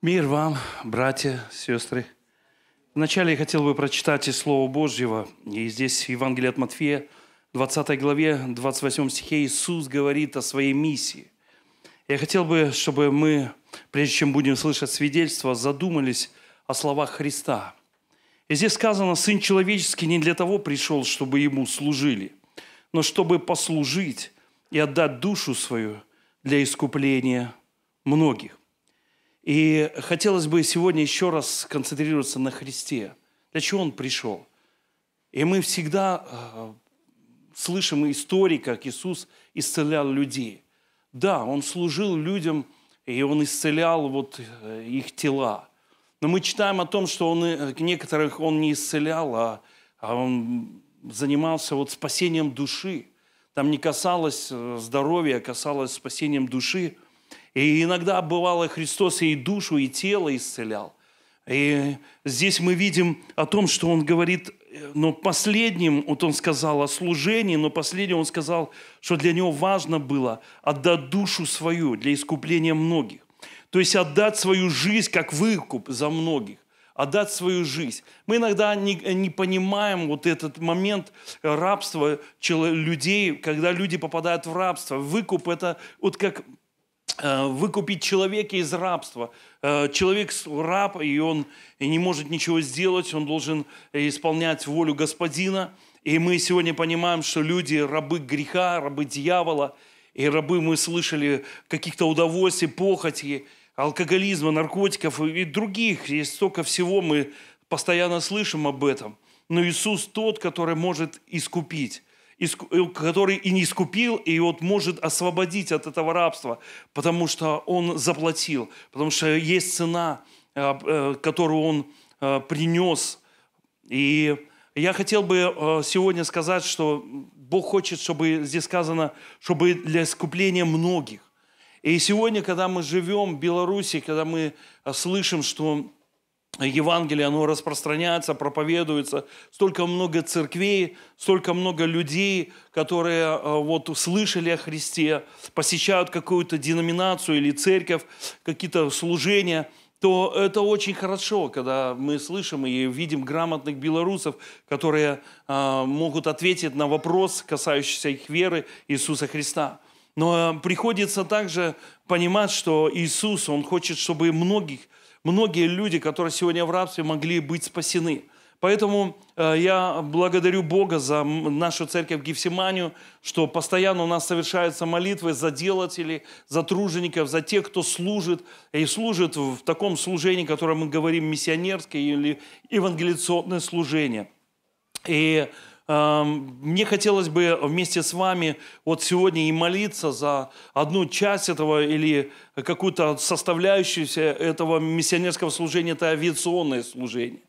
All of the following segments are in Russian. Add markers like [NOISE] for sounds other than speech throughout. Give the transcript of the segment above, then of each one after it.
Мир вам, братья, сестры. Вначале я хотел бы прочитать из Слова Божьего. И здесь Евангелие от Матфея, 20 главе, 28 стихе Иисус говорит о своей миссии. Я хотел бы, чтобы мы, прежде чем будем слышать свидетельство, задумались о словах Христа. И здесь сказано, Сын Человеческий не для того пришел, чтобы Ему служили, но чтобы послужить и отдать душу свою для искупления многих. И хотелось бы сегодня еще раз концентрироваться на Христе. Для чего Он пришел? И мы всегда э, слышим истории, как Иисус исцелял людей. Да, Он служил людям, и Он исцелял вот э, их тела. Но мы читаем о том, что он, э, некоторых Он не исцелял, а, а Он занимался вот спасением души. Там не касалось э, здоровья, а касалось спасением души – и иногда бывало Христос и душу, и тело исцелял. И здесь мы видим о том, что он говорит, но последним, вот он сказал о служении, но последним он сказал, что для него важно было отдать душу свою для искупления многих. То есть отдать свою жизнь как выкуп за многих отдать свою жизнь. Мы иногда не, не понимаем вот этот момент рабства людей, когда люди попадают в рабство. Выкуп – это вот как Э, выкупить человека из рабства. Э, человек раб, и он не может ничего сделать, он должен исполнять волю Господина. И мы сегодня понимаем, что люди рабы греха, рабы дьявола, и рабы мы слышали каких-то удовольствий, похоти, алкоголизма, наркотиков и других. Есть столько всего, мы постоянно слышим об этом. Но Иисус тот, который может искупить. Э, который и не искупил, и вот может освободить от этого рабства, потому что он заплатил, потому что есть цена, э, э, которую он принес. И я хотел бы сегодня сказать, что Бог хочет, чтобы здесь сказано, чтобы для искупления многих. И сегодня, когда мы живем в Беларуси, когда мы слышим, что Евангелие, оно распространяется, проповедуется. Столько много церквей, столько много людей, которые э, вот услышали о Христе, посещают какую-то деноминацию или церковь, какие-то служения – то это очень хорошо, когда мы слышим и видим грамотных белорусов, которые э, могут ответить на вопрос, касающийся их веры Иисуса Христа. Но э, приходится также понимать, что Иисус, Он хочет, чтобы многих многие люди, которые сегодня в рабстве, могли быть спасены. Поэтому э, я благодарю Бога за нашу церковь Гефсиманию, что постоянно у нас совершаются молитвы за делателей, за тружеников, за тех, кто служит, и служит в таком служении, которое мы говорим миссионерское или евангелиционное служение. И Эм, мне хотелось бы вместе с вами вот сегодня и молиться за одну часть этого или какую-то составляющую этого миссионерского служения, это авиационное служение.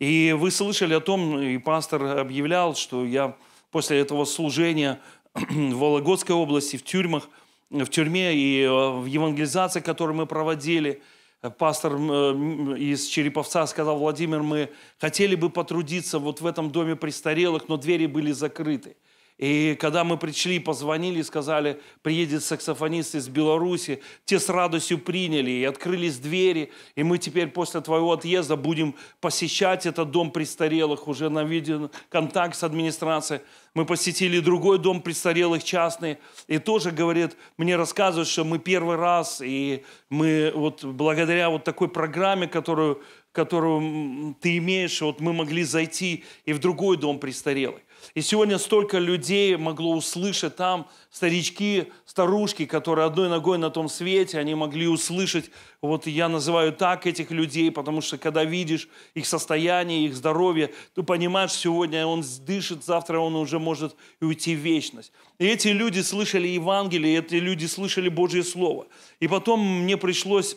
И вы слышали о том, и пастор объявлял, что я после этого служения [CLEARS THROAT] в Вологодской области, в тюрьмах, в тюрьме и э, в евангелизации, которую мы проводили – пастор э, из Череповца сказал, Владимир, мы хотели бы потрудиться вот в этом доме престарелых, но двери были закрыты. И когда мы пришли, позвонили сказали, приедет саксофонист из Беларуси, те с радостью приняли, и открылись двери, и мы теперь после твоего отъезда будем посещать этот дом престарелых, уже на виде контакт с администрацией. Мы посетили другой дом престарелых частный, и тоже, говорит, мне рассказывают, что мы первый раз, и мы вот благодаря вот такой программе, которую, которую ты имеешь, вот мы могли зайти и в другой дом престарелых. И сегодня столько людей могло услышать там, старички, старушки, которые одной ногой на том свете, они могли услышать, вот я называю так этих людей, потому что когда видишь их состояние, их здоровье, ты понимаешь, сегодня он дышит, завтра он уже может уйти в вечность. И эти люди слышали Евангелие, эти люди слышали Божье Слово. И потом мне пришлось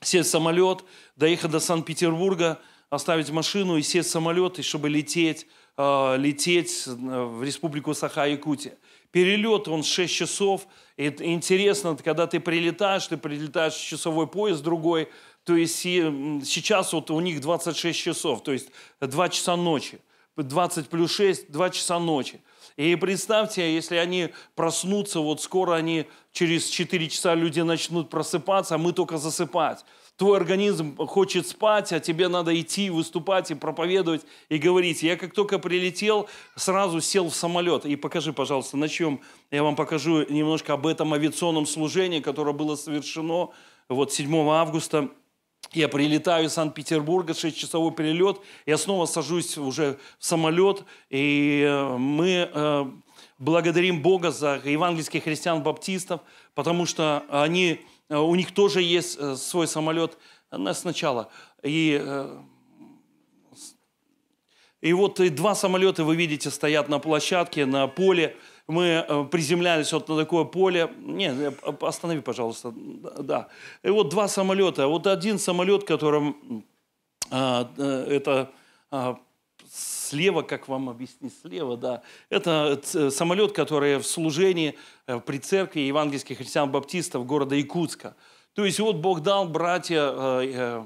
сесть в самолет, доехать до Санкт-Петербурга, оставить машину и сесть в самолет, и чтобы лететь Э, лететь в республику Саха-Якутия. Перелет, он 6 часов. И интересно, когда ты прилетаешь, ты прилетаешь в часовой поезд другой. То есть и, сейчас вот у них 26 часов, то есть 2 часа ночи. 20 плюс 6, 2 часа ночи. И представьте, если они проснутся, вот скоро они через 4 часа люди начнут просыпаться, а мы только засыпать твой организм хочет спать, а тебе надо идти, выступать и проповедовать и говорить. Я как только прилетел, сразу сел в самолет. И покажи, пожалуйста, на чем я вам покажу немножко об этом авиационном служении, которое было совершено вот 7 августа я прилетаю из Санкт-Петербурга, 6-часовой перелет, я снова сажусь уже в самолет, и э, мы э, благодарим Бога за евангельских христиан-баптистов, потому что они Э, у них тоже есть э, свой самолет э, ну, сначала. И, и вот два самолета, вы видите, стоят на площадке, на поле. Мы приземлялись вот на такое поле. Не, останови, пожалуйста. Да. И вот два самолета. Вот один самолет, которым это а, слева, как вам объяснить, слева, да, это э, э, самолет, который в служении э, при церкви евангельских христиан-баптистов города Якутска. То есть вот Бог дал, братья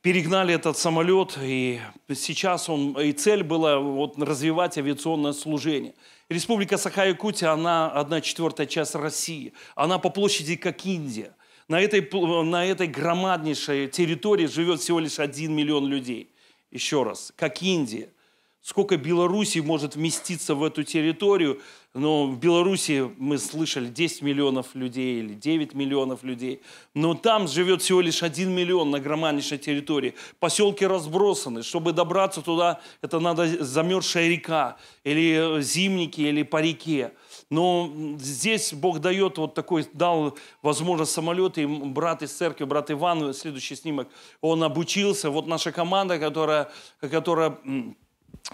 перегнали этот самолет, и сейчас он, и цель была вот развивать авиационное служение. Республика Саха-Якутия, она одна четвертая часть России. Она по площади как Индия. На этой, на этой громаднейшей территории живет всего лишь один миллион людей еще раз, как Индия – сколько Белоруссии может вместиться в эту территорию. Но в Беларуси мы слышали 10 миллионов людей или 9 миллионов людей. Но там живет всего лишь 1 миллион на громаднейшей территории. Поселки разбросаны. Чтобы добраться туда, это надо замерзшая река или э, зимники, или по реке. Но здесь Бог дает вот такой, дал возможность самолеты и брат из церкви, брат Иван, следующий снимок, он обучился. Вот наша команда, которая, которая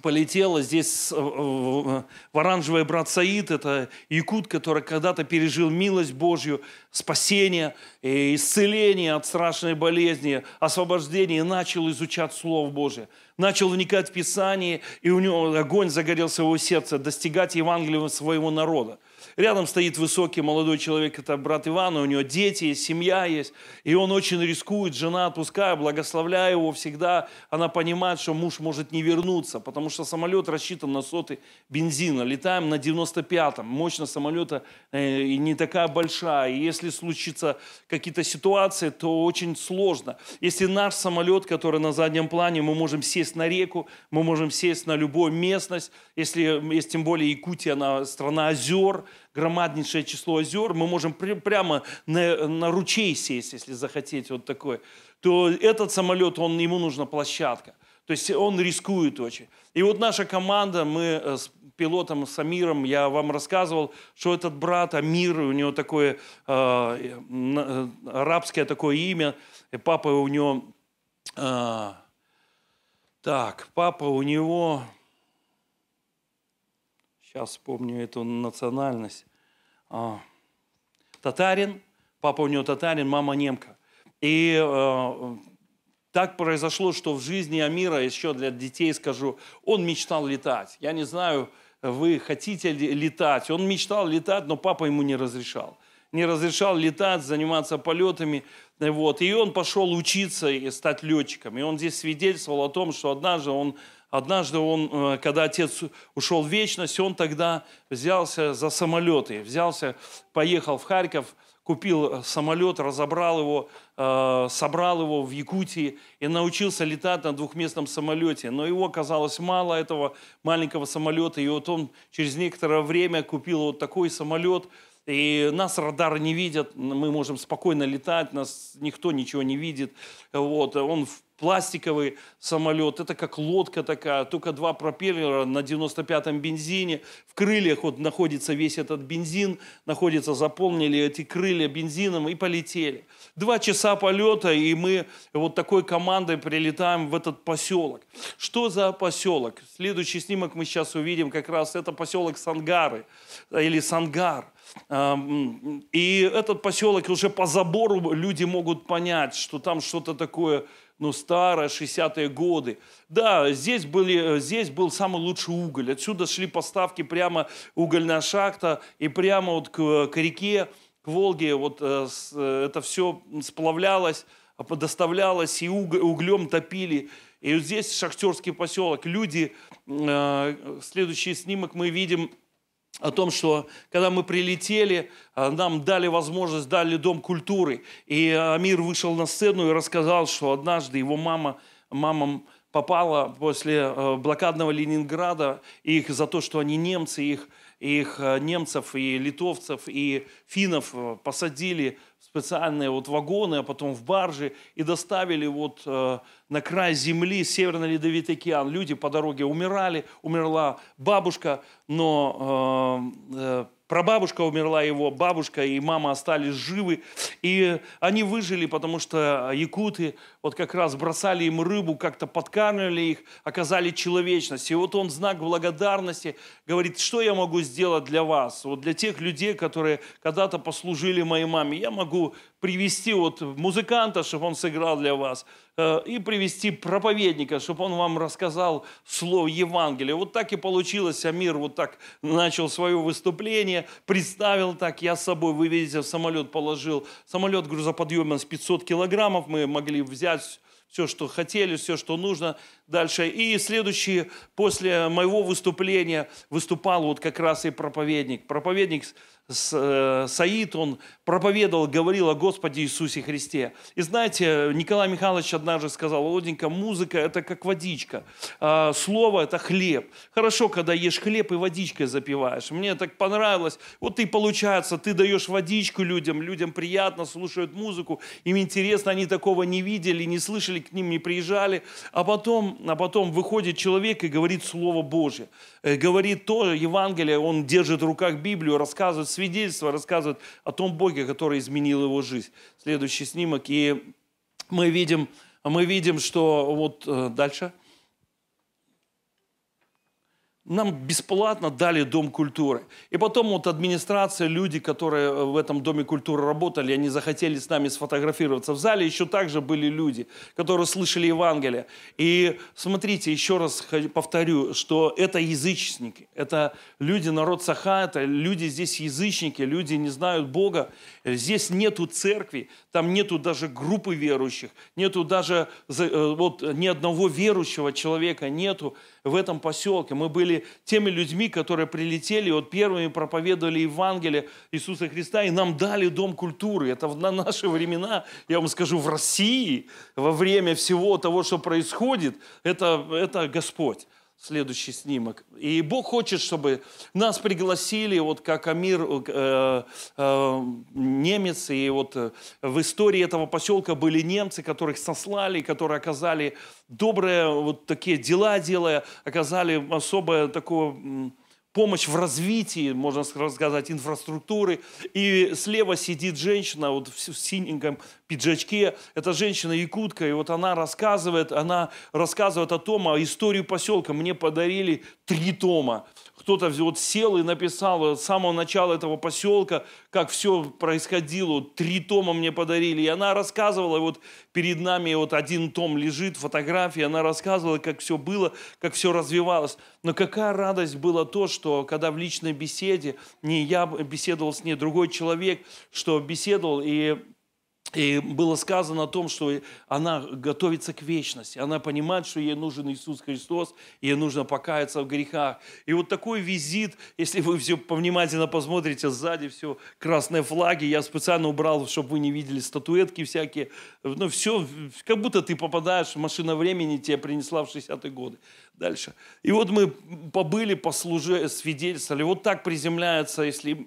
полетела здесь э, в оранжевый брат Саид, это якут, который когда-то пережил милость Божью, спасение, и э, исцеление от страшной болезни, освобождение, и начал изучать Слово Божие, начал вникать в Писание, и у него огонь загорелся в его сердце, достигать Евангелия своего народа – Рядом стоит высокий молодой человек, это брат Ивана, у него дети есть, семья есть, и он очень рискует, жена отпуская, благословляя его всегда, она понимает, что муж может не вернуться, потому что самолет рассчитан на соты бензина, летаем на 95-м, мощность самолета э, не такая большая, и если случится какие-то ситуации, то очень сложно. Если наш самолет, который на заднем плане, мы можем сесть на реку, мы можем сесть на любую местность, если, если тем более Якутия, она страна озер, громаднейшее число озер, мы можем при, прямо на, на ручей сесть, если захотеть, вот такой, то этот самолет, он, ему нужна площадка. То есть он рискует очень. И вот наша команда, мы э, с пилотом Самиром, я вам рассказывал, что этот брат Амир, у него такое э, э, арабское такое имя, и папа у него... Э, так, папа у него сейчас вспомню эту национальность, а, татарин, папа у него татарин, мама немка. И э, так произошло, что в жизни Амира, еще для детей скажу, он мечтал летать. Я не знаю, вы хотите летать. Он мечтал летать, но папа ему не разрешал не разрешал летать, заниматься полетами. Вот. И он пошел учиться и стать летчиком. И он здесь свидетельствовал о том, что однажды он, однажды он э, когда отец ушел в вечность, он тогда взялся за самолеты, взялся, поехал в Харьков, купил э, самолет, разобрал его, э, собрал его в Якутии и научился летать на двухместном самолете. Но его оказалось мало, этого маленького самолета, и вот он через некоторое время купил вот такой самолет – и нас радары не видят, мы можем спокойно летать, нас никто ничего не видит. Вот, он в пластиковый самолет, это как лодка такая, только два пропеллера на 95-м бензине, в крыльях вот находится весь этот бензин, находится, заполнили эти крылья бензином и полетели. Два часа полета, и мы вот такой командой прилетаем в этот поселок. Что за поселок? Следующий снимок мы сейчас увидим как раз, это поселок Сангары э, или Сангар. И этот поселок уже по забору люди могут понять, что там что-то такое ну, старое, 60-е годы. Да, здесь, были, здесь был самый лучший уголь. Отсюда шли поставки прямо угольная шахта и прямо вот к, к реке, к Волге. Вот э, э, это все сплавлялось, доставлялось, и углем топили. И вот здесь шахтерский поселок. Люди, э, следующий снимок мы видим – о том, что когда мы прилетели, э, нам дали возможность, дали Дом культуры. И Амир вышел на сцену и рассказал, что однажды его мама, мама попала после э, блокадного Ленинграда их за то, что они немцы, их, их э, немцев и литовцев и финнов посадили специальные вот вагоны, а потом в баржи, и доставили вот э, на край земли Северный Ледовитый океан. Люди по дороге умирали, умерла бабушка, но э, э, прабабушка умерла, его бабушка и мама остались живы. И они выжили, потому что якуты вот как раз бросали им рыбу, как-то подкармливали их, оказали человечность. И вот он знак благодарности говорит, что я могу сделать для вас, вот для тех людей, которые когда-то послужили моей маме. Я могу привести вот музыканта, чтобы он сыграл для вас. Э, и привести проповедника, чтобы он вам рассказал слово Евангелия. Вот так и получилось. Амир вот так начал свое выступление, представил так, я с собой, вы видите, в самолет положил. Самолет грузоподъемность 500 килограммов, мы могли взять все, что хотели, все, что нужно дальше. И следующие, после моего выступления, выступал вот как раз и проповедник. Проповедник Э, Саид, он проповедовал, говорил о Господе Иисусе Христе. И знаете, Николай Михайлович однажды сказал, Володенька, музыка – это как водичка, а слово – это хлеб. Хорошо, когда ешь хлеб и водичкой запиваешь. Мне так понравилось. Вот ты, получается, ты даешь водичку людям, людям приятно, слушают музыку, им интересно, они такого не видели, не слышали, к ним не приезжали. А потом, а потом выходит человек и говорит Слово Божье, э, говорит то Евангелие, он держит в руках Библию, рассказывает Свидетельство рассказывает о том Боге, который изменил его жизнь. Следующий снимок. И мы видим, мы видим что вот э, дальше нам бесплатно дали Дом культуры. И потом вот администрация, люди, которые э, в этом Доме культуры работали, они захотели с нами сфотографироваться. В зале еще также были люди, которые слышали Евангелие. И смотрите, еще раз повторю, что это язычники, это люди, народ Саха, это люди здесь язычники, люди не знают Бога. Здесь нету церкви, там нету даже группы верующих, нету даже э, вот, ни одного верующего человека, нету в этом поселке. Мы были теми людьми, которые прилетели, вот первыми проповедовали Евангелие Иисуса Христа, и нам дали Дом культуры. Это на наши времена, я вам скажу, в России, во время всего того, что происходит, это, это Господь. Следующий снимок. И Бог хочет, чтобы нас пригласили, вот как Амир, э, э, немец, и вот э, в истории этого поселка были немцы, которых сослали, которые оказали добрые вот такие дела делая, оказали особое такое помощь в развитии, можно сказать, инфраструктуры. И слева сидит женщина вот в синеньком пиджачке. Это женщина якутка, и вот она рассказывает, она рассказывает о том, о истории поселка. Мне подарили три тома кто-то вот сел и написал с самого начала этого поселка, как все происходило, три тома мне подарили. И она рассказывала, вот перед нами вот один том лежит, фотографии, она рассказывала, как все было, как все развивалось. Но какая радость была то, что когда в личной беседе, не я беседовал с ней, другой человек, что беседовал, и и было сказано о том, что она готовится к вечности. Она понимает, что ей нужен Иисус Христос, ей нужно покаяться в грехах. И вот такой визит, если вы все повнимательно посмотрите, сзади все красные флаги. Я специально убрал, чтобы вы не видели статуэтки всякие. Ну, все, как будто ты попадаешь в машина времени, тебе принесла в 60-е годы. Дальше. И вот мы побыли, послужили, свидетельствовали. Вот так приземляется, если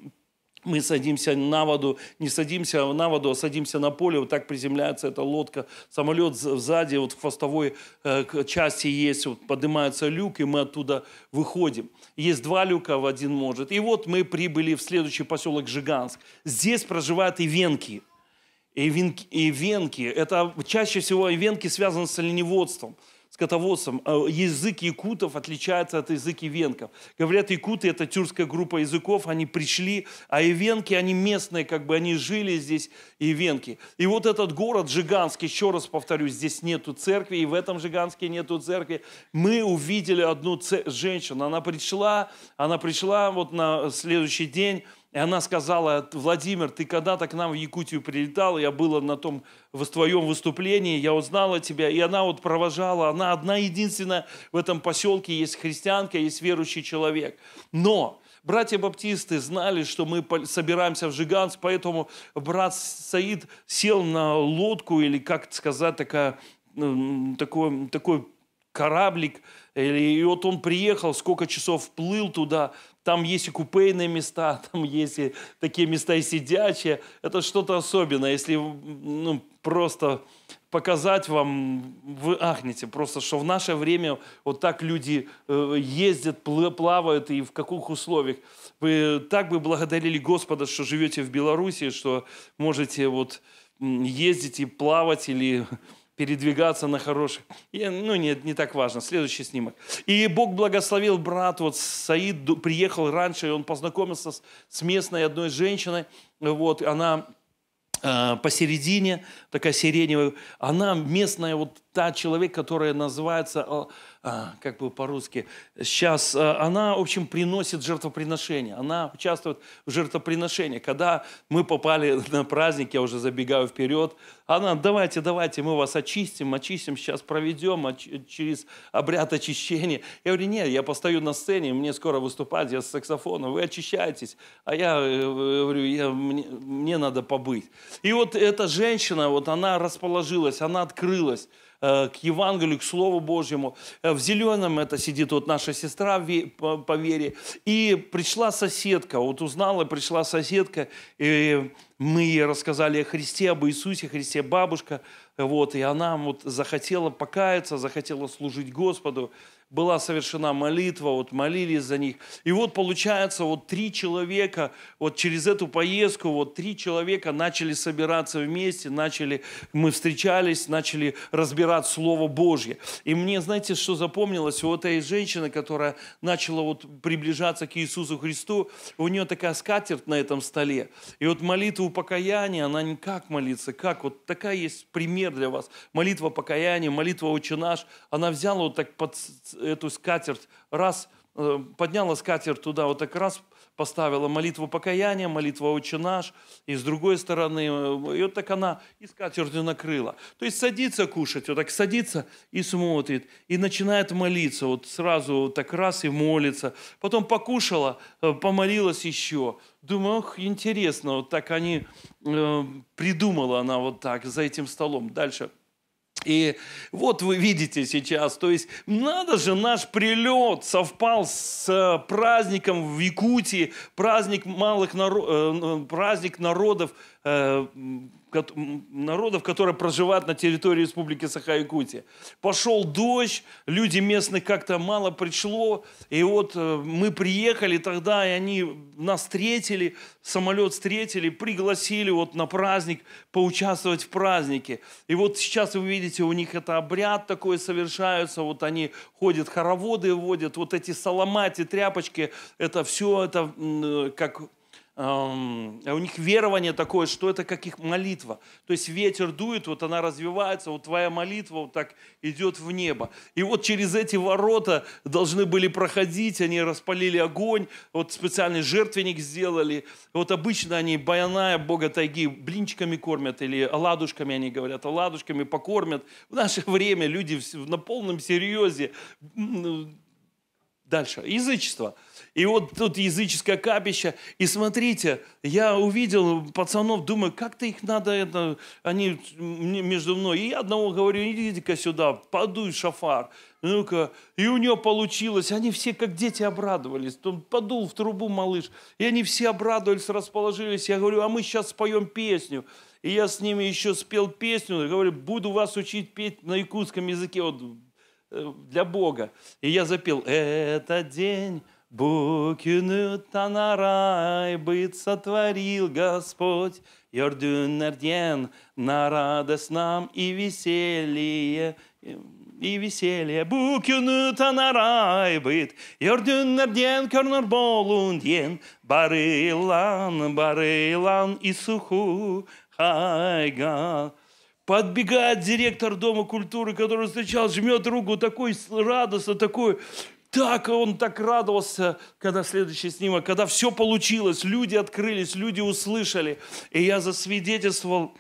мы садимся на воду, не садимся на воду, а садимся на поле, вот так приземляется эта лодка, самолет сзади, вот в хвостовой э, части есть, вот поднимается люк, и мы оттуда выходим. Есть два люка, в один может. И вот мы прибыли в следующий поселок Жиганск. Здесь проживают ивенки. Ивенки, ивенки. это чаще всего ивенки связаны с оленеводством – скотоводством. А, язык якутов отличается от языка венков. Говорят, якуты – это тюркская группа языков, они пришли, а ивенки, они местные, как бы они жили здесь, ивенки. И вот этот город Жиганский, еще раз повторюсь, здесь нету церкви, и в этом Жиганске нету церкви. Мы увидели одну женщину, она пришла, она пришла вот на следующий день, и она сказала, Владимир, ты когда-то к нам в Якутию прилетал, я была на том в твоем выступлении, я узнала тебя, и она вот провожала, она одна единственная в этом поселке, есть христианка, есть верующий человек. Но Братья баптисты знали, что мы собираемся в Жиганск, поэтому брат Саид сел на лодку или, как сказать, такая, такой, такой кораблик, и вот он приехал, сколько часов плыл туда – там есть и купейные места, [LAUGHS] там есть и такие места и сидячие. Это что-то особенное. Если ну, просто показать вам, вы ахнете просто, что в наше время вот так люди э, ездят, плавают и в каких условиях. Вы так бы благодарили Господа, что живете в Беларуси, что можете вот ездить и плавать или передвигаться на хороших. Я, ну, не не так важно. Следующий снимок. И Бог благословил брат, вот Саид приехал раньше, и он познакомился с, с местной одной женщиной. Вот, она а, посередине, такая сиреневая. Она местная, вот та человек, которая называется а, а, как бы по-русски, сейчас, а, она, в общем, приносит жертвоприношение, она участвует в жертвоприношении. Когда мы попали на праздник, я уже забегаю вперед, она, давайте, давайте, мы вас очистим, очистим, сейчас проведем оч- через обряд очищения. Я говорю, нет, я постою на сцене, мне скоро выступать, я с саксофоном, вы очищаетесь. А я э, говорю, я, мне, мне надо побыть. И вот эта женщина, вот она расположилась, она открылась. Э, к Евангелию, к Слову Божьему. Э, в зеленом это сидит вот наша сестра по вере. И пришла соседка, вот узнала, пришла соседка, и мы ей рассказали о Христе, об Иисусе Христе, бабушка, вот, и она вот захотела покаяться, захотела служить Господу была совершена молитва, вот молились за них. И вот получается, вот три человека, вот через эту поездку, вот три человека начали собираться вместе, начали, мы встречались, начали разбирать Слово Божье. И мне, знаете, что запомнилось? У этой женщины, которая начала вот приближаться к Иисусу Христу, у нее такая скатерть на этом столе. И вот молитва покаяния, она не как молиться, как вот такая есть пример для вас. Молитва покаяния, молитва «Отче наш», она взяла вот так под эту скатерть, раз э, подняла скатерть туда, вот так раз поставила молитву покаяния, молитва «Отче наш», и с другой стороны, э, и вот так она и скатертью накрыла. То есть садится кушать, вот так садится и смотрит, и начинает молиться, вот сразу вот так раз и молится. Потом покушала, э, помолилась еще. Думаю, ох, интересно, вот так они, э, придумала она вот так за этим столом. Дальше – и вот вы видите сейчас, то есть надо же, наш прилет совпал с э, праздником в Якутии, праздник, малых наро... Э, праздник народов Э, народов, которые проживают на территории Республики Саха-Якутия. Пошел дождь, люди местных как-то мало пришло, и вот э, мы приехали тогда, и они нас встретили, самолет встретили, пригласили вот на праздник, поучаствовать в празднике. И вот сейчас вы видите, у них это обряд такой совершается, вот они ходят, хороводы водят, вот эти соломати, тряпочки, это все, это э, как а у них верование такое, что это как их молитва. То есть ветер дует, вот она развивается, вот твоя молитва вот так идет в небо. И вот через эти ворота должны были проходить, они распалили огонь, вот специальный жертвенник сделали. Вот обычно они баяная бога тайги блинчиками кормят или оладушками, они говорят, оладушками покормят. В наше [LAUGHS] время люди на полном серьезе Дальше. Язычество. И вот тут языческое капище. И смотрите, я увидел пацанов, думаю, как-то их надо, это, они между мной. И я одного говорю, иди-ка сюда, подуй шафар. Ну-ка. И у него получилось. Они все как дети обрадовались. Он подул в трубу малыш. И они все обрадовались, расположились. Я говорю, а мы сейчас споем песню. И я с ними еще спел песню. Говорю, буду вас учить петь на якутском языке. Вот для Бога. И я запел этот день Букину танарай быт сотворил Господь, Йордюн Эрден на радость нам и веселье, и веселье. Букюну танарай быт, Йордюн Эрден корнер болунден, Барылан, барылан и суху хайган. Подбегает директор Дома культуры, который встречал, жмет руку, такой радостно, такой... Так он так радовался, когда следующий снимок, когда все получилось, люди открылись, люди услышали. И я засвидетельствовал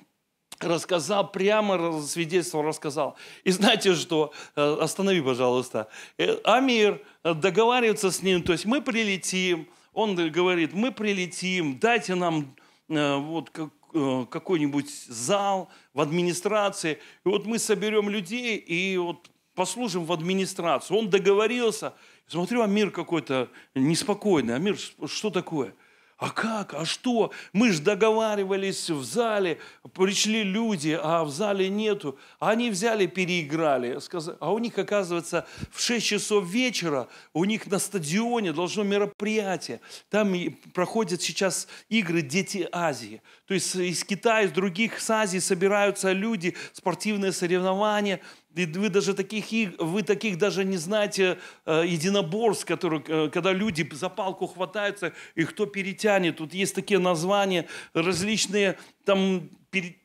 рассказал, прямо свидетельством рассказал. И знаете что? Э, останови, пожалуйста. Э, Амир э, договаривается с ним, то есть мы прилетим, он говорит, мы прилетим, дайте нам вот Э, какой-нибудь зал в администрации, и вот мы соберем людей и вот послужим в администрацию. Он договорился, смотрю, а мир какой-то неспокойный, а мир что такое? А как? А что? Мы же договаривались в зале, пришли люди, а в зале нету. они взяли, переиграли. А у них, оказывается, в 6 часов вечера у них на стадионе должно мероприятие. Там проходят сейчас игры «Дети Азии». То есть из Китая, из других, с Азии собираются люди, спортивные соревнования – и вы даже таких, вы таких даже не знаете э, единоборств, которые, э, когда люди за палку хватаются, и кто перетянет. Тут есть такие названия различные, там, пере...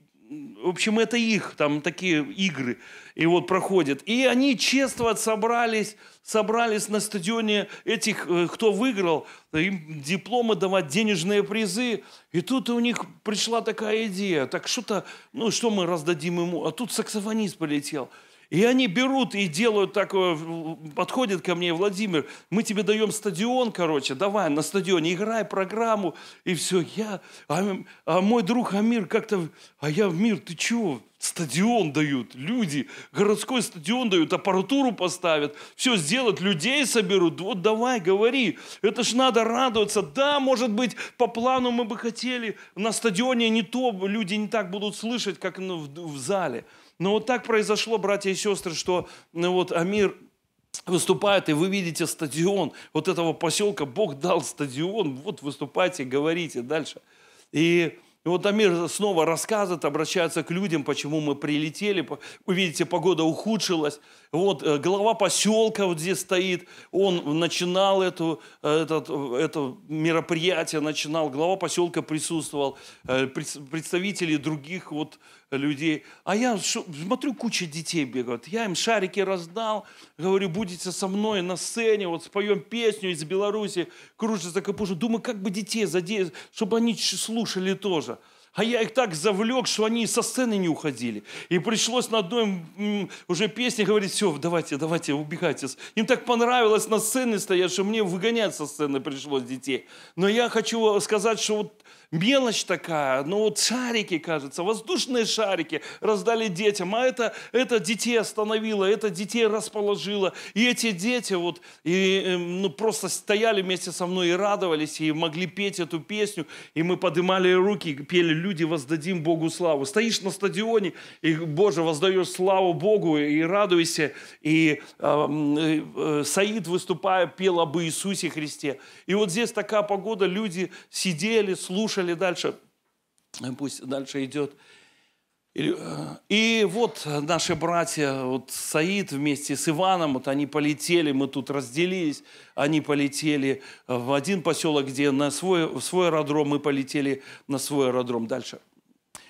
в общем, это их, там такие игры. И вот проходят. И они чествовать собрались, собрались на стадионе этих, э, кто выиграл, им дипломы давать, денежные призы. И тут у них пришла такая идея, так что-то, ну что мы раздадим ему? А тут саксофонист полетел. И они берут и делают такое, подходит ко мне Владимир, мы тебе даем стадион, короче, давай на стадионе, играй программу, и все. Я, а, а мой друг Амир как-то, а я в мир, ты чего? Стадион дают, люди, городской стадион дают, аппаратуру поставят, все сделают, людей соберут. Вот давай, говори, это ж надо радоваться. Да, может быть, по плану мы бы хотели, на стадионе не то, люди не так будут слышать, как в, в зале. Но вот так произошло, братья и сестры, что ну, вот Амир выступает, и вы видите стадион вот этого поселка. Бог дал стадион, вот выступайте, говорите дальше. И и вот Амир снова рассказывает, обращается к людям, почему мы прилетели. Вы видите, погода ухудшилась. Вот э, глава поселка вот здесь стоит. Он начинал эту, э, этот, это мероприятие, начинал. Глава поселка присутствовал. Э, представители других вот людей. А я смотрю, куча детей бегают. Я им шарики раздал, говорю, будете со мной на сцене, вот споем песню из Беларуси, кружится капуша. Думаю, как бы детей задеть, чтобы они слушали тоже. А я их так завлек, что они со сцены не уходили. И пришлось на одной уже песне говорить, все, давайте, давайте, убегайте. Им так понравилось на сцене стоять, что мне выгонять со сцены пришлось детей. Но я хочу сказать, что вот мелочь такая, ну вот шарики, кажется, воздушные шарики раздали детям, а это, это детей остановило, это детей расположило. И эти дети вот и, эм, ну, просто стояли вместе со мной и радовались, и могли петь эту песню, и мы поднимали руки, пели «Люди, воздадим Богу славу». Стоишь на стадионе, и, Боже, воздаешь славу Богу, и радуйся. И эм, э, э, Саид, выступая, пел об Иисусе Христе. И вот здесь такая погода, люди сидели, слушали, послушали дальше, э, пусть дальше идет. Э, и вот наши братья, вот Саид вместе с Иваном, вот они полетели, мы тут разделились, они полетели в один поселок, где на свой, в свой аэродром, мы полетели на свой аэродром дальше –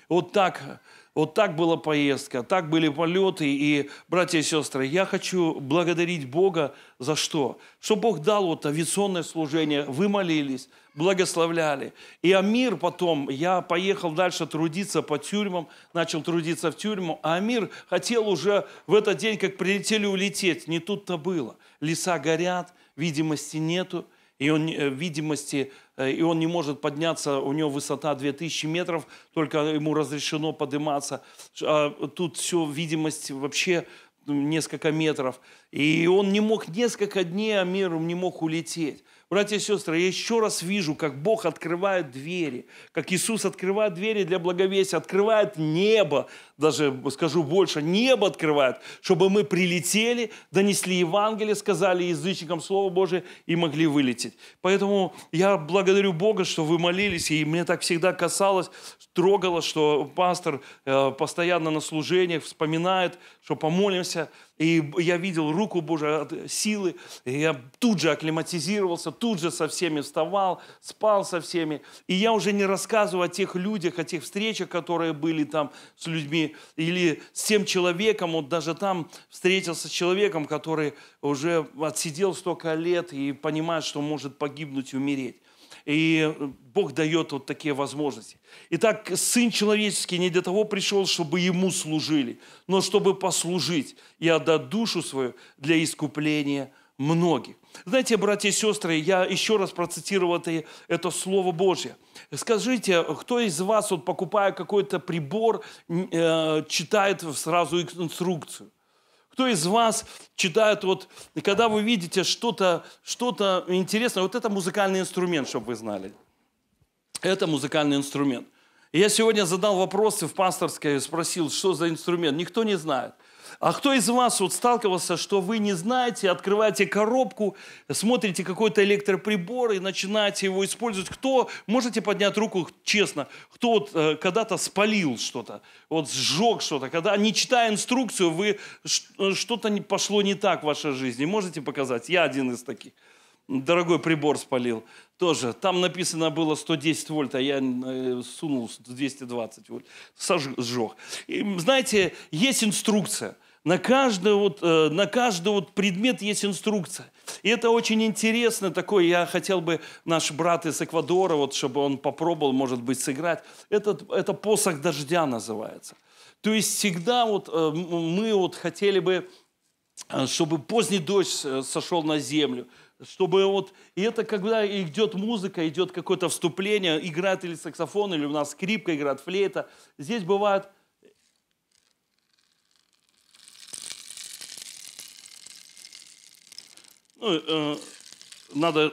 вот так, вот так была поездка, так были полеты. И, братья и сестры, я хочу благодарить Бога за что? Что Бог дал вот авиационное служение, вы молились, благословляли. И Амир потом, я поехал дальше трудиться по тюрьмам, начал трудиться в тюрьму, а Амир хотел уже в этот день, как прилетели, улететь. Не тут-то было. Леса горят, видимости нету и он э, видимости, э, и он не может подняться, у него высота 2000 метров, только ему разрешено подниматься. А тут все, видимость вообще несколько метров. И он не мог несколько дней Амиром не мог улететь. Братья и сестры, я еще раз вижу, как Бог открывает двери, как Иисус открывает двери для благовесия, открывает небо, даже скажу больше, небо открывает, чтобы мы прилетели, донесли Евангелие, сказали язычникам Слово Божие и могли вылететь. Поэтому я благодарю Бога, что вы молились, и мне так всегда касалось, трогало, что пастор э, постоянно на служениях вспоминает, что помолимся – и я видел руку Божию силы, и я тут же акклиматизировался, тут же со всеми вставал, спал со всеми. И я уже не рассказываю о тех людях, о тех встречах, которые были там с людьми, или с тем человеком, вот даже там встретился с человеком, который уже отсидел столько лет и понимает, что может погибнуть и умереть. И э, Бог дает вот такие возможности. Итак, Сын Человеческий не для того пришел, чтобы Ему служили, но чтобы послужить и отдать душу свою для искупления многих. Знаете, братья и сестры, я еще раз процитировал это, это Слово Божье. Скажите, кто из вас, вот, покупая какой-то прибор, э, читает сразу инструкцию? Кто из вас читает, вот, когда вы видите что-то что, -то, интересное, вот это музыкальный инструмент, чтобы вы знали. Это музыкальный инструмент. Я сегодня задал вопросы в пасторской, спросил, что за инструмент. Никто не знает. А кто из вас вот сталкивался, что вы не знаете, открываете коробку, смотрите какой-то электроприбор и начинаете его использовать? Кто, можете поднять руку честно, кто вот э, когда-то спалил что-то, вот сжег что-то, когда, не читая инструкцию, вы э, что-то не, пошло не так в вашей жизни? Можете показать? Я один из таких. Дорогой прибор спалил. Тоже. Там написано было 110 вольт, а я э, сунул 220 вольт. Сожг, сжег. И, знаете, есть инструкция – на каждый, вот, э, на каждый вот предмет есть инструкция. И это очень интересно такое. Я хотел бы наш брат из Эквадора, вот, чтобы он попробовал, может быть, сыграть. Этот, это посох дождя называется. То есть всегда вот э, мы вот хотели бы, э, чтобы поздний дождь сошел на землю, чтобы вот, и это когда идет музыка, идет какое-то вступление, играет или саксофон, или у нас скрипка играет, флейта. Здесь бывает Ну, э, надо,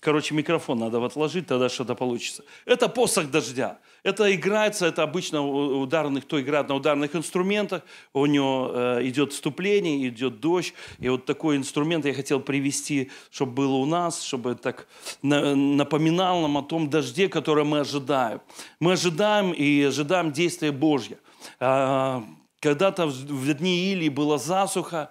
короче, микрофон надо отложить, тогда что-то получится. Это посох дождя. Это играется, это обычно ударных, кто играет на ударных инструментах, у него э, идет вступление, идет дождь, и вот такой инструмент я хотел привести, чтобы было у нас, чтобы так на, напоминал нам о том дожде, который мы ожидаем. Мы ожидаем и ожидаем действия Божья. Э, а, когда-то в дни Илии была засуха,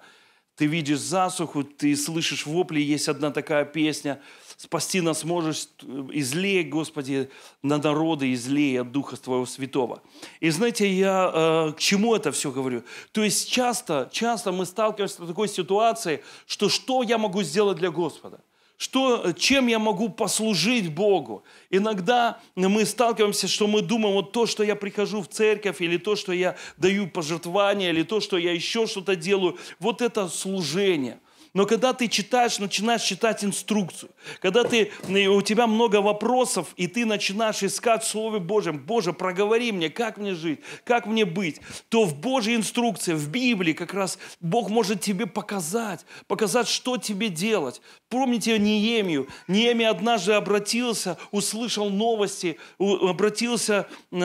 ты видишь засуху, ты слышишь вопли, есть одна такая песня, спасти нас можешь, излей, Господи, на народы, излей от Духа Твоего Святого. И знаете, я э, к чему это все говорю? То есть часто, часто мы сталкиваемся с такой ситуацией, что что я могу сделать для Господа? что, э, чем я могу послужить Богу. Иногда мы сталкиваемся, что мы думаем, вот то, что я прихожу в церковь, или то, что я даю пожертвования, или то, что я еще что-то делаю, вот это служение – но когда ты читаешь, начинаешь читать инструкцию, когда ты, у тебя много вопросов, и ты начинаешь искать слово Слове Боже, проговори мне, как мне жить, как мне быть, то в Божьей инструкции, в Библии как раз Бог может тебе показать, показать, что тебе делать. Помните Неемию? Неемия однажды обратился, услышал новости, обратился э,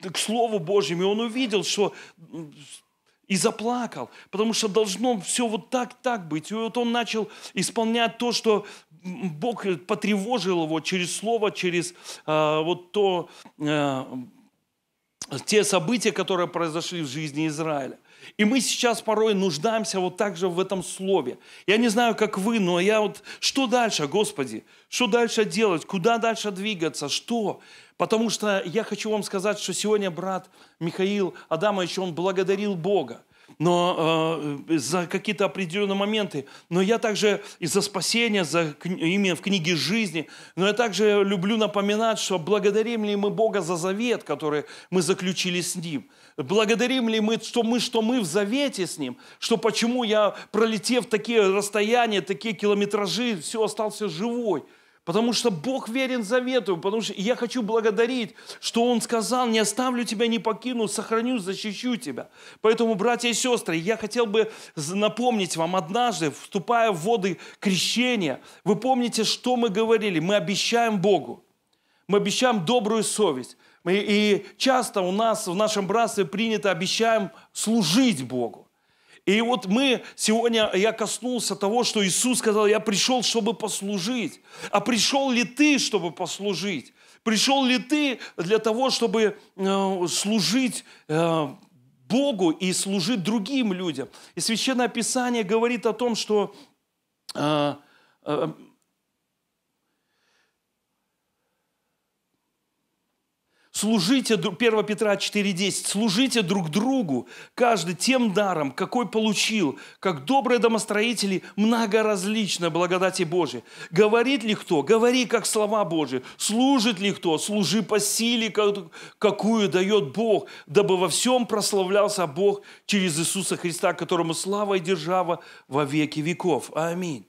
к Слову Божьему, и он увидел, что и заплакал, потому что должно все вот так, так быть. И вот он начал исполнять то, что Бог потревожил его через слово, через э, вот то, э, те события, которые произошли в жизни Израиля. И мы сейчас порой нуждаемся вот так же в этом слове. Я не знаю, как вы, но я вот... Что дальше, Господи? Что дальше делать? Куда дальше двигаться? Что? Потому что я хочу вам сказать, что сегодня брат Михаил Адамович, он благодарил Бога но э, э, за какие-то определенные моменты. Но я также и за спасение, за, именно в книге жизни, но я также люблю напоминать, что благодарим ли мы Бога за завет, который мы заключили с Ним. Благодарим ли мы, что мы, что мы в завете с Ним, что почему я, пролетев такие расстояния, такие километражи, все, остался живой – Потому что Бог верен завету, потому что я хочу благодарить, что Он сказал, не оставлю тебя, не покину, сохраню, защищу тебя. Поэтому, братья и сестры, я хотел бы напомнить вам однажды, вступая в воды крещения, вы помните, что мы говорили? Мы обещаем Богу, мы обещаем добрую совесть. И часто у нас в нашем братстве принято обещаем служить Богу. И вот мы сегодня, я коснулся того, что Иисус сказал, я пришел, чтобы послужить. А пришел ли ты, чтобы послужить? Пришел ли ты для того, чтобы э, служить э, Богу и служить другим людям? И Священное Писание говорит о том, что э, Служите, 1 Петра 4.10, служите друг другу, каждый тем даром, какой получил, как добрые домостроители многоразличной благодати Божией. Говорит ли кто? Говори, как слова Божии. Служит ли кто? Служи по силе, какую дает Бог, дабы во всем прославлялся Бог через Иисуса Христа, которому слава и держава во веки веков. Аминь.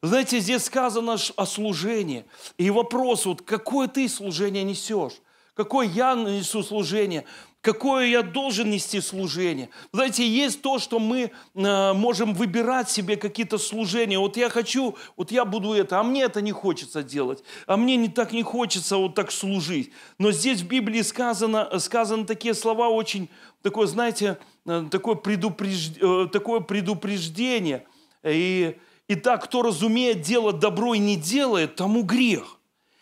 Знаете, здесь сказано о служении. И вопрос, вот какое ты служение несешь? какое я несу служение, какое я должен нести служение. Знаете, есть то, что мы э, можем выбирать себе какие-то служения. Вот я хочу, вот я буду это, а мне это не хочется делать, а мне не так не хочется вот так служить. Но здесь в Библии сказано, сказаны такие слова очень, такое, знаете, э, такое, предупреж... Э, такое предупреждение. И, и так, кто разумеет дело добро и не делает, тому грех.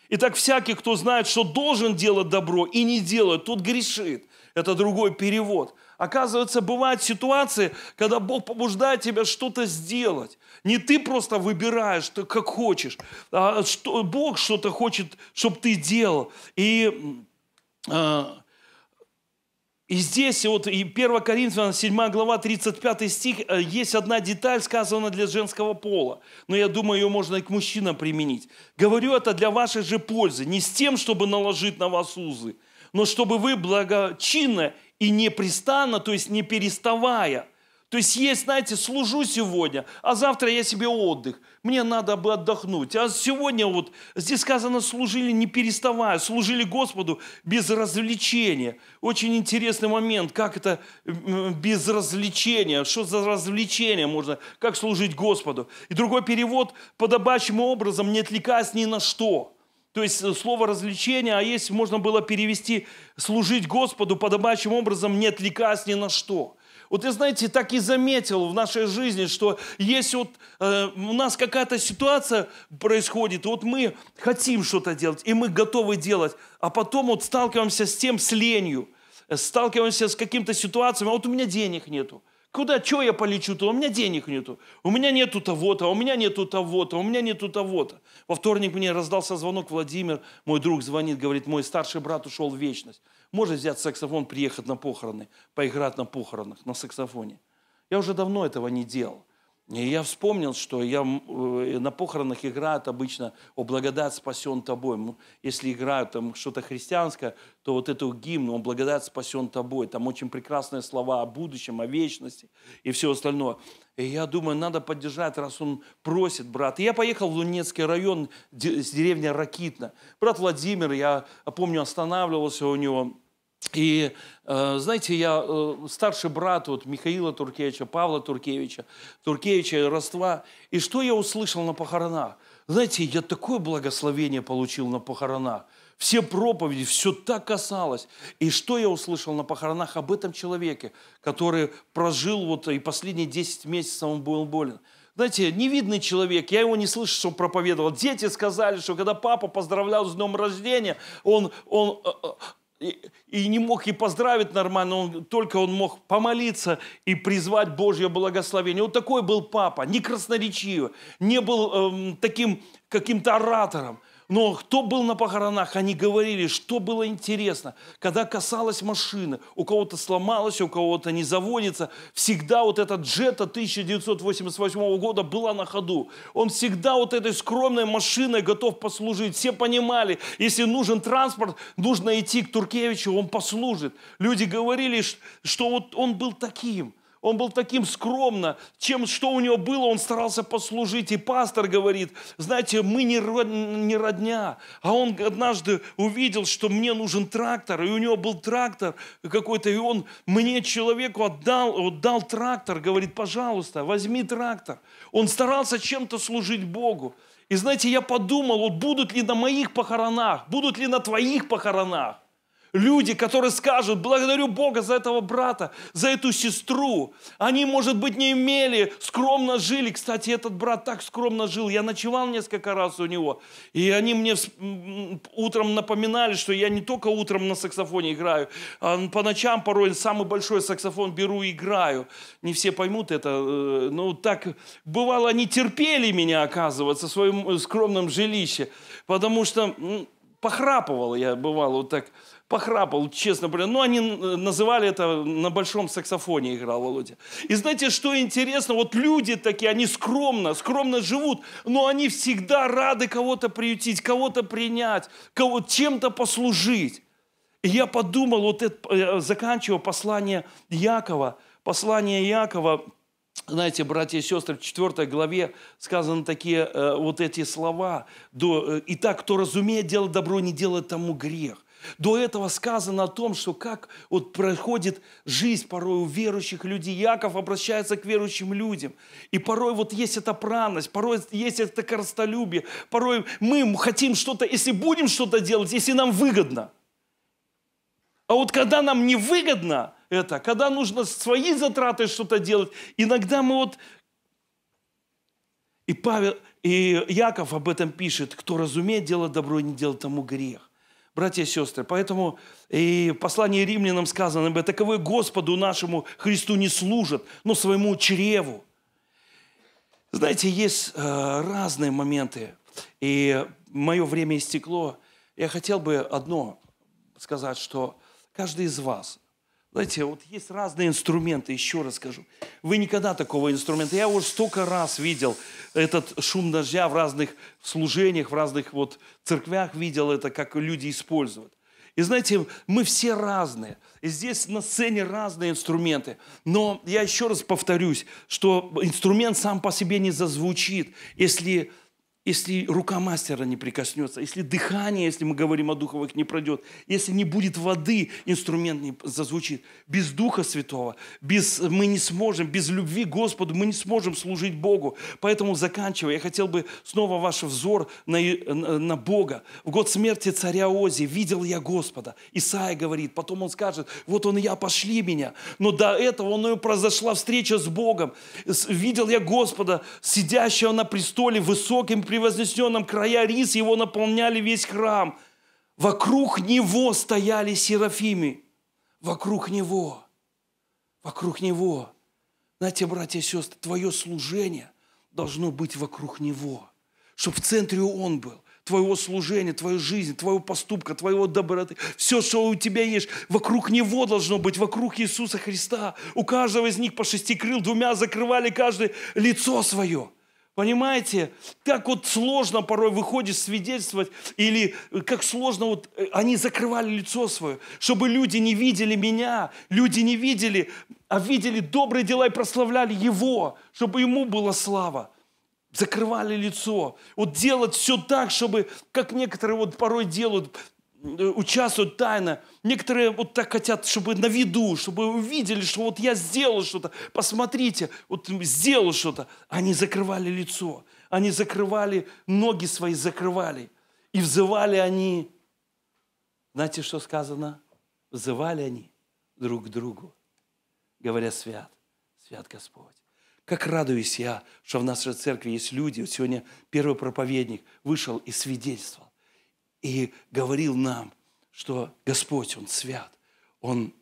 Итак, всякий, кто знает, что должен делать добро и не делает, тот грешит. Это другой перевод. Оказывается, бывают ситуации, когда Бог побуждает тебя что-то сделать. Не ты просто выбираешь, ты как хочешь, а что, Бог что-то хочет, чтобы ты делал. И а, и здесь, вот и 1 Коринфянам 7 глава 35 стих, э, есть одна деталь, сказанная для женского пола, но я думаю, ее можно и к мужчинам применить. «Говорю это для вашей же пользы, не с тем, чтобы наложить на вас узы, но чтобы вы благочинно и непрестанно, то есть не переставая». То есть есть, знаете, служу сегодня, а завтра я себе отдых, мне надо бы отдохнуть. А сегодня вот здесь сказано, служили не переставая, служили Господу без развлечения. Очень интересный момент, как это без развлечения, что за развлечение можно, как служить Господу. И другой перевод, подобающим образом, не отвлекаясь ни на что. То есть э, слово «развлечение», а если можно было перевести «служить Господу подобающим образом, не отвлекаясь ни на что». Вот я, знаете, так и заметил в нашей жизни, что если вот э, у нас какая-то ситуация происходит, вот мы хотим что-то делать, и мы готовы делать, а потом вот сталкиваемся с тем, с ленью, э, сталкиваемся с каким-то ситуацией, а вот у меня денег нету, Куда, что я полечу-то? У меня денег нету. У меня нету того-то, а у меня нету того-то, а у меня нету того-то. Во вторник мне раздался звонок Владимир, мой друг звонит, говорит, мой старший брат ушел в вечность. Может взять саксофон, приехать на похороны, поиграть на похоронах, на саксофоне. Я уже давно этого не делал. И я вспомнил, что я э, на похоронах играют обычно «О, благодать спасен тобой». Если играют там что-то христианское, то вот эту гимн «О, благодать спасен тобой». Там очень прекрасные слова о будущем, о вечности и все остальное. И я думаю, надо поддержать, раз он просит, брат. И я поехал в Лунецкий район, с деревня Ракитна. Брат Владимир, я помню, останавливался у него – и, э, знаете, я э, старший брат вот Михаила Туркевича, Павла Туркевича, Туркевича Яроства. И что я услышал на похоронах? Знаете, я такое благословение получил на похоронах. Все проповеди, все так касалось. И что я услышал на похоронах об этом человеке, который прожил вот и последние 10 месяцев он был болен. Знаете, невидный человек, я его не слышал, что он проповедовал. Дети сказали, что когда папа поздравлял с днем рождения, он, он э, и, и не мог и поздравить нормально, он, только он мог помолиться и призвать Божье благословение. Вот такой был папа, не красноречивый, не был эм, таким каким-то оратором. Но кто был на похоронах, они говорили, что было интересно. Когда касалась машина, у кого-то сломалась, у кого-то не заводится. Всегда вот этот джета 1988 года была на ходу. Он всегда вот этой скромной машиной готов послужить. Все понимали, если нужен транспорт, нужно идти к Туркевичу, он послужит. Люди говорили, что вот он был таким. Он был таким скромно, чем что у него было, он старался послужить. И пастор говорит, знаете, мы не, не родня. А он однажды увидел, что мне нужен трактор, и у него был трактор какой-то, и он мне, человеку, отдал, отдал трактор, говорит, пожалуйста, возьми трактор. Он старался чем-то служить Богу. И знаете, я подумал, вот будут ли на моих похоронах, будут ли на твоих похоронах Люди, которые скажут, благодарю Бога за этого брата, за эту сестру. Они, может быть, не имели, скромно жили. Кстати, этот брат так скромно жил. Я ночевал несколько раз у него. И они мне утром напоминали, что я не только утром на саксофоне играю, а по ночам порой самый большой саксофон беру и играю. Не все поймут это. Э, но так бывало, они терпели меня, оказывается, в своем э, скромном жилище. Потому что похрапывал я, бывало, вот так похрапал, честно, блин. Ну, они э, называли это, на большом саксофоне играл Володя. И знаете, что интересно, вот люди такие, они скромно, скромно живут, но они всегда рады кого-то приютить, кого-то принять, кого чем-то послужить. И я подумал, вот это, э, заканчивая послание Якова, послание Якова, знаете, братья и сестры, в 4 главе сказаны такие э, вот эти слова. Э, «Итак, кто разумеет дело добро, не делает тому грех». До этого сказано о том, что как вот проходит жизнь порой у верующих людей. Яков обращается к верующим людям. И порой вот есть эта пранность, порой есть это коростолюбие, порой мы хотим что-то, если будем что-то делать, если нам выгодно. А вот когда нам невыгодно это, когда нужно свои затраты что-то делать, иногда мы вот... И Павел, и Яков об этом пишет, кто разумеет дело добро, не делает тому грех братья и сестры. Поэтому и в послании римлянам сказано, ибо таковы Господу нашему Христу не служат, но своему чреву. Знаете, есть э, разные моменты, и мое время истекло. Я хотел бы одно сказать, что каждый из вас, знаете, вот есть разные инструменты, еще раз скажу. Вы никогда такого инструмента. Я уже столько раз видел этот шум дождя в разных служениях, в разных вот церквях видел это, как люди используют. И знаете, мы все разные. И здесь на сцене разные инструменты. Но я еще раз повторюсь, что инструмент сам по себе не зазвучит, если если рука мастера не прикоснется, если дыхание, если мы говорим о духовых, не пройдет, если не будет воды, инструмент не зазвучит. Без Духа Святого без, мы не сможем, без любви Господу мы не сможем служить Богу. Поэтому, заканчивая, я хотел бы снова ваш взор на, на Бога. В год смерти царя Ози видел я Господа. Исаия говорит, потом он скажет, вот он и я, пошли меня. Но до этого у него произошла встреча с Богом. Видел я Господа, сидящего на престоле, высоким престолом, превознесенном края рис его наполняли весь храм. Вокруг него стояли серафимы. Вокруг него. Вокруг него. Знаете, братья и сестры, твое служение должно быть вокруг него. Чтобы в центре он был твоего служения, твоей жизни, твоего поступка, твоего доброты. Все, что у тебя есть, вокруг Него должно быть, вокруг Иисуса Христа. У каждого из них по шести крыл, двумя закрывали каждое лицо свое. Понимаете, как вот сложно порой выходишь свидетельствовать, или э, как сложно вот э, они закрывали лицо свое, чтобы люди не видели меня, люди не видели, а видели добрые дела и прославляли Его, чтобы Ему была слава. Закрывали лицо. Вот делать все так, чтобы, как некоторые вот порой делают, участвуют тайно. Некоторые вот так хотят, чтобы на виду, чтобы увидели, что вот я сделал что-то, посмотрите, вот сделал что-то. Они закрывали лицо, они закрывали, ноги свои закрывали. И взывали они, знаете, что сказано? Взывали они друг к другу, говоря, свят, свят Господь. Как радуюсь я, что в нашей церкви есть люди. сегодня первый проповедник вышел и свидетельствовал и говорил нам, что Господь, Он свят, Он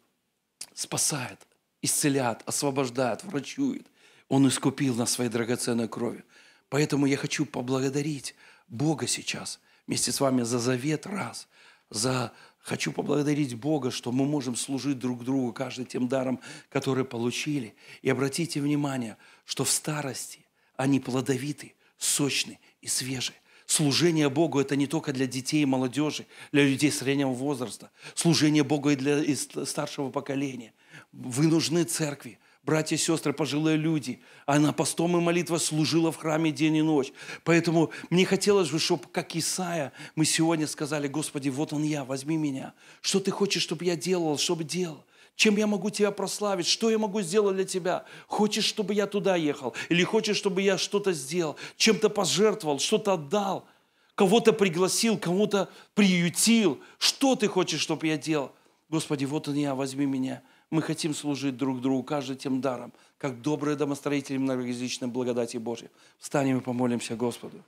спасает, исцеляет, освобождает, врачует. Он искупил нас своей драгоценной кровью. Поэтому я хочу поблагодарить Бога сейчас вместе с вами за завет раз, за Хочу поблагодарить Бога, что мы можем служить друг другу, каждый тем даром, который получили. И обратите внимание, что в старости они плодовиты, сочны и свежие. Служение Богу – это не только для детей и молодежи, для людей среднего возраста. Служение Богу и для и старшего поколения. Вы нужны церкви, братья и сестры, пожилые люди. Она постом и молитва служила в храме день и ночь. Поэтому мне хотелось бы, чтобы, как Исаия, мы сегодня сказали, Господи, вот он я, возьми меня. Что ты хочешь, чтобы я делал, чтобы делал? Чем я могу тебя прославить? Что я могу сделать для тебя? Хочешь, чтобы я туда ехал? Или хочешь, чтобы я что-то сделал? Чем-то пожертвовал, что-то отдал? Кого-то пригласил, кому-то приютил? Что ты хочешь, чтобы я делал? Господи, вот он я, возьми меня. Мы хотим служить друг другу, каждый тем даром, как добрые домостроители многоязычной благодати Божьей. Встанем и помолимся Господу.